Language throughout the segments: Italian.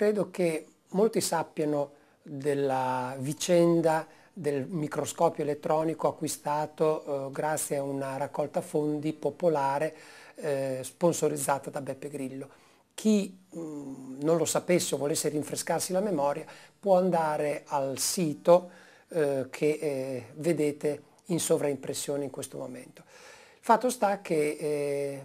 credo che molti sappiano della vicenda del microscopio elettronico acquistato eh, grazie a una raccolta fondi popolare eh, sponsorizzata da Beppe Grillo. Chi mh, mm, non lo sapesse o volesse rinfrescarsi la memoria può andare al sito eh, che eh, vedete in sovraimpressione in questo momento. Il fatto sta che eh,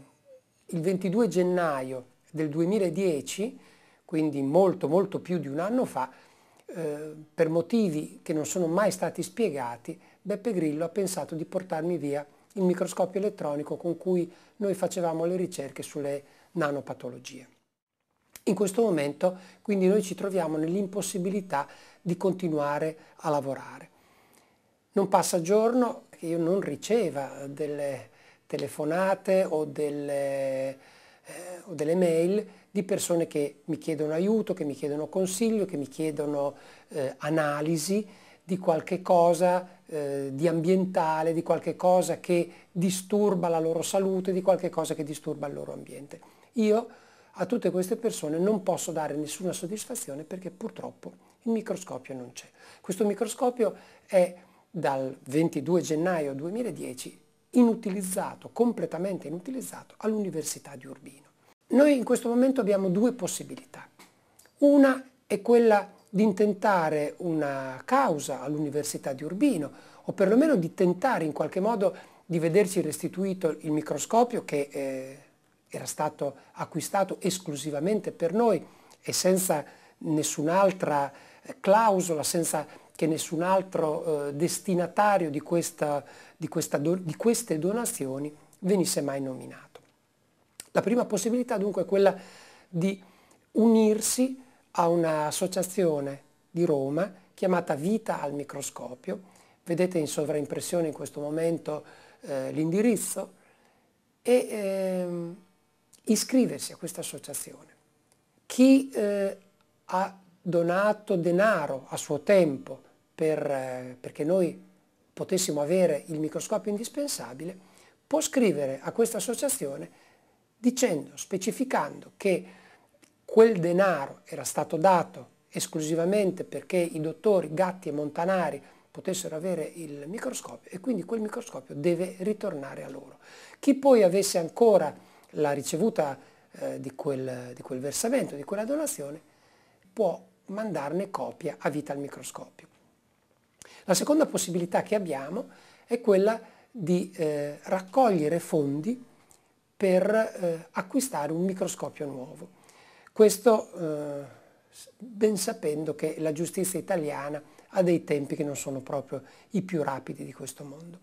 il 22 gennaio del 2010 quindi molto molto più di un anno fa, eh, per motivi che non sono mai stati spiegati, Beppe Grillo ha pensato di portarmi via il microscopio elettronico con cui noi facevamo le ricerche sulle nanopatologie. In questo momento quindi noi ci troviamo nell'impossibilità di continuare a lavorare. Non passa giorno che io non riceva delle telefonate o delle eh, ho delle mail di persone che mi chiedono aiuto, che mi chiedono consiglio, che mi chiedono eh, analisi di qualche cosa eh, di ambientale, di qualche cosa che disturba la loro salute, di qualche cosa che disturba il loro ambiente. Io a tutte queste persone non posso dare nessuna soddisfazione perché purtroppo il microscopio non c'è. Questo microscopio è dal 22 gennaio 2010 inutilizzato, completamente inutilizzato all'Università di Urbino. Noi in questo momento abbiamo due possibilità. Una è quella di intentare una causa all'Università di Urbino o perlomeno di tentare in qualche modo di vederci restituito il microscopio che eh, era stato acquistato esclusivamente per noi e senza nessun'altra clausola, senza che nessun altro eh, destinatario di, questa, di, questa, di queste donazioni venisse mai nominato. La prima possibilità dunque è quella di unirsi a un'associazione di Roma chiamata Vita al microscopio. Vedete in sovraimpressione in questo momento eh, l'indirizzo e eh, iscriversi a questa associazione. Chi eh, ha donato denaro a suo tempo per, eh, perché noi potessimo avere il microscopio indispensabile, può scrivere a questa associazione dicendo, specificando che quel denaro era stato dato esclusivamente perché i dottori Gatti e Montanari potessero avere il microscopio e quindi quel microscopio deve ritornare a loro. Chi poi avesse ancora la ricevuta eh, di, quel, di quel versamento, di quella donazione, può mandarne copia a vita al microscopio. La seconda possibilità che abbiamo è quella di eh, raccogliere fondi per eh, acquistare un microscopio nuovo. Questo eh, ben sapendo che la giustizia italiana ha dei tempi che non sono proprio i più rapidi di questo mondo.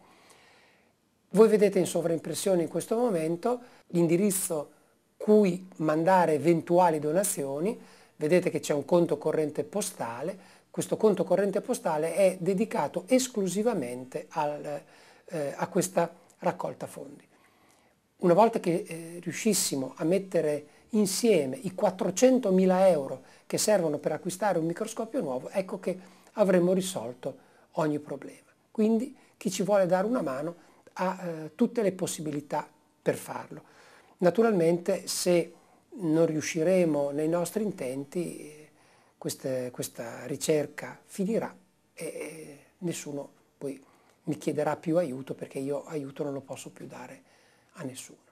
Voi vedete in sovraimpressione in questo momento l'indirizzo cui mandare eventuali donazioni vedete che c'è un conto corrente postale, questo conto corrente postale è dedicato esclusivamente al, eh, a questa raccolta fondi. Una volta che eh, riuscissimo a mettere insieme i 400.000 euro che servono per acquistare un microscopio nuovo, ecco che avremmo risolto ogni problema. Quindi chi ci vuole dare una mano ha eh, tutte le possibilità per farlo. Naturalmente se non riusciremo nei nostri intenti, questa, questa ricerca finirà e nessuno poi mi chiederà più aiuto perché io aiuto non lo posso più dare a nessuno.